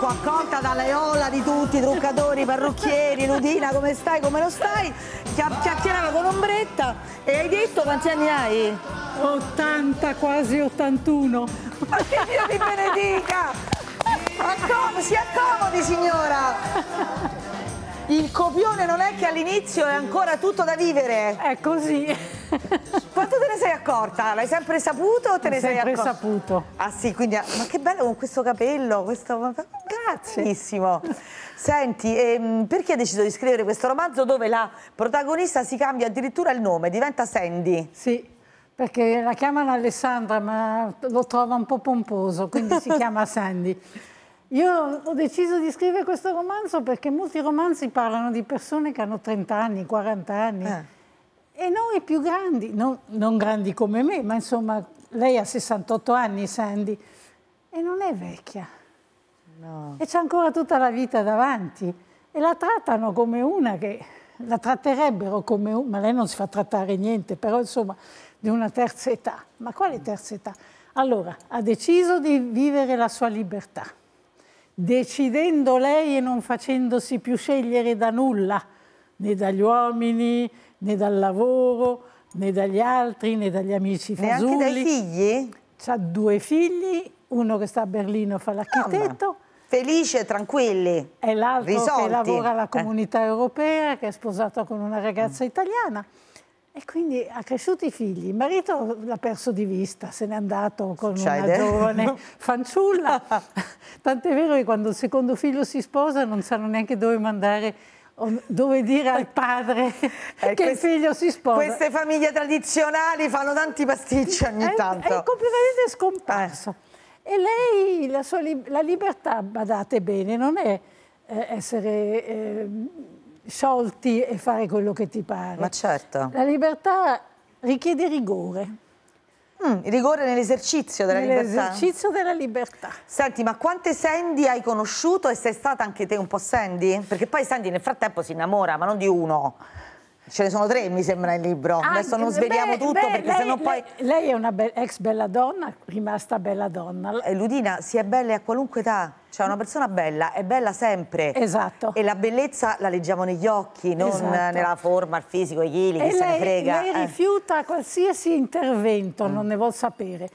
l'acqua accolta dall'aiola di tutti, truccatori, parrucchieri, Ludina, come stai, come non stai, chiacchierava con Ombretta e hai detto quanti anni hai? 80, quasi 81. Ma che Dio ti benedica! Accom si accomodi signora! Il copione non è che all'inizio è ancora tutto da vivere. È così quanto te ne sei accorta? L'hai sempre saputo o te ne sei accorta? Sempre saputo. Ah sì, quindi, ah, ma che bello con questo capello, questo... Grazie. Bellissimo. Senti, ehm, perché hai deciso di scrivere questo romanzo dove la protagonista si cambia addirittura il nome, diventa Sandy? Sì, perché la chiamano Alessandra ma lo trova un po' pomposo, quindi si chiama Sandy. Io ho deciso di scrivere questo romanzo perché molti romanzi parlano di persone che hanno 30 anni, 40 anni. Eh e noi più grandi, non, non grandi come me, ma insomma lei ha 68 anni, Sandy, e non è vecchia. No. E c'è ancora tutta la vita davanti. E la trattano come una che la tratterebbero come una, ma lei non si fa trattare niente, però insomma di una terza età. Ma quale terza età? Allora, ha deciso di vivere la sua libertà, decidendo lei e non facendosi più scegliere da nulla né dagli uomini, né dal lavoro, né dagli altri, né dagli amici fasulli. Neanche dai figli? Ha due figli, uno che sta a Berlino fa l'architetto. Felice e tranquilli, E l'altro che lavora alla eh. comunità eh. europea, che è sposato con una ragazza italiana. E quindi ha cresciuto i figli. Il marito l'ha perso di vista, se n'è andato con C'hai una giovane fanciulla. Tant'è vero che quando il secondo figlio si sposa non sanno neanche dove mandare Oh, dove dire al padre eh, che il figlio si sposa. Queste famiglie tradizionali fanno tanti pasticci ogni è, tanto. È completamente scomparso. E lei, la, sua, la, libertà, badate bene, non è eh, essere ehm, sciolti e fare quello che ti pare. Ma certo. La libertà richiede rigore. Mm, rigore nell'esercizio della nell libertà. Nell'esercizio della libertà. Senti, ma quante Sandy hai conosciuto e sei stata anche te un po' Sandy? Perché poi Sandy nel frattempo si innamora, ma non di uno. Ce ne sono tre, mi sembra, nel libro. Ah, Adesso non svegliamo beh, tutto beh, perché lei, sennò poi... Lei, lei è una be ex bella donna, rimasta bella donna. Eh, Ludina, si è bella a qualunque età. Cioè una persona bella è bella sempre. Esatto. E la bellezza la leggiamo negli occhi, non esatto. nella forma, il fisico, i chili, e chi lei, se ne frega. Lei eh. rifiuta qualsiasi intervento, mm. non ne vuol sapere.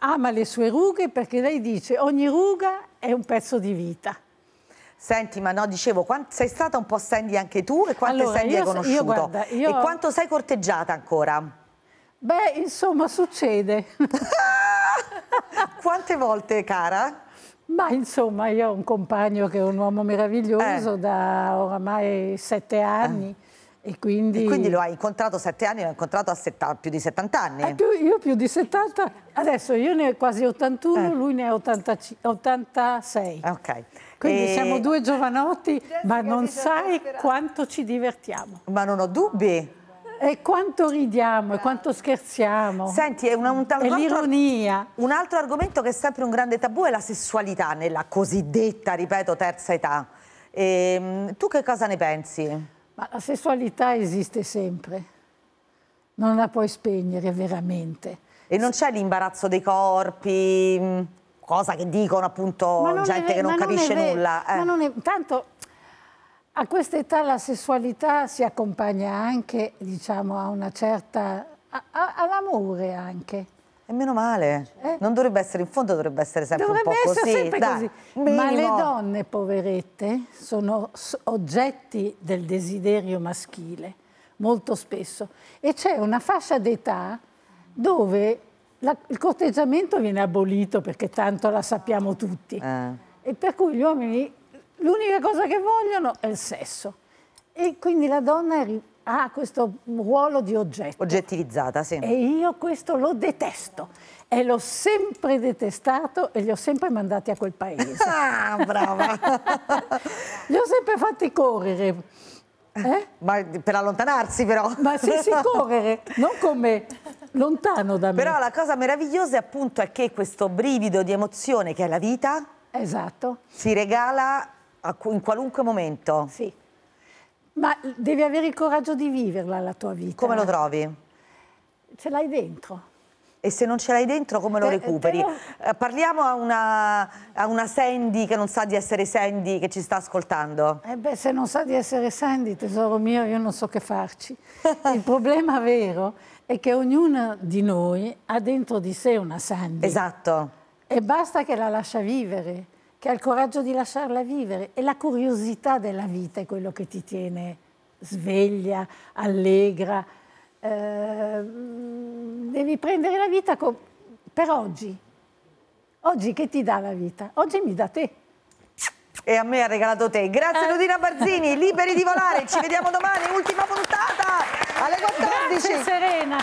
Ama le sue rughe perché lei dice ogni ruga è un pezzo di vita. Senti, ma no, dicevo, sei stata un po' Sandy anche tu e quante allora, Sandy io, hai conosciuto? Io, guarda, io... E quanto sei corteggiata ancora? Beh, insomma, succede. quante volte, cara? Ma insomma, io ho un compagno che è un uomo meraviglioso eh. da oramai sette eh. anni. Eh. E quindi... e quindi... lo hai incontrato a 7 anni, l'ho incontrato a setta, più di 70 anni. Eh, più, io più di 70, adesso io ne ho quasi 81, eh. lui ne ha 86. Ok. Quindi e... siamo due giovanotti, ma non sai quanto ci divertiamo. Ma non ho dubbi. E quanto ridiamo e quanto scherziamo. Senti, è, una, un, è l'ironia. Un altro argomento che è sempre un grande tabù è la sessualità nella cosiddetta, ripeto, terza età. E, ehm, tu che cosa ne pensi? Ma la sessualità esiste sempre. Non la puoi spegnere veramente. E non c'è l'imbarazzo dei corpi? Mm? cosa che dicono appunto gente che non capisce non nulla. Eh. Ma non è... Tanto a questa età la sessualità si accompagna anche, diciamo, a una certa... all'amore anche. E meno male, eh? non dovrebbe essere, in fondo dovrebbe essere sempre dovrebbe un po' così. Sempre Dai, così. Ma le donne poverette sono oggetti del desiderio maschile, molto spesso. E c'è una fascia d'età dove la, il corteggiamento viene abolito perché tanto la sappiamo tutti. Eh. E per cui gli uomini l'unica cosa che vogliono è il sesso. E quindi la donna ha questo ruolo di oggetto. Oggettivizzata, sì. E io questo lo detesto. E l'ho sempre detestato e li ho sempre mandati a quel paese. ah, brava! li ho sempre fatti correre. Eh? Ma per allontanarsi però. Ma sì, sì, correre, non come lontano da me. Però la cosa meravigliosa appunto è che questo brivido di emozione che è la vita esatto. si regala in qualunque momento. Sì. Ma devi avere il coraggio di viverla la tua vita. Come lo eh? trovi? Ce l'hai dentro. E se non ce l'hai dentro come lo recuperi? Eh, parliamo a una, a una, Sandy che non sa di essere Sandy che ci sta ascoltando. Eh beh, se non sa di essere Sandy, tesoro mio, io non so che farci. Il problema vero è che ognuna di noi ha dentro di sé una Sandy. Esatto. E basta che la lascia vivere, che ha il coraggio di lasciarla vivere. E la curiosità della vita è quello che ti tiene sveglia, allegra, Ehm, devi prendere la vita per oggi. Oggi che ti dà la vita? Oggi mi dà te. E a me ha regalato te. Grazie eh. Ludina Barzini, liberi di volare, ci vediamo domani, ultima puntata alle 14. Grazie Serena.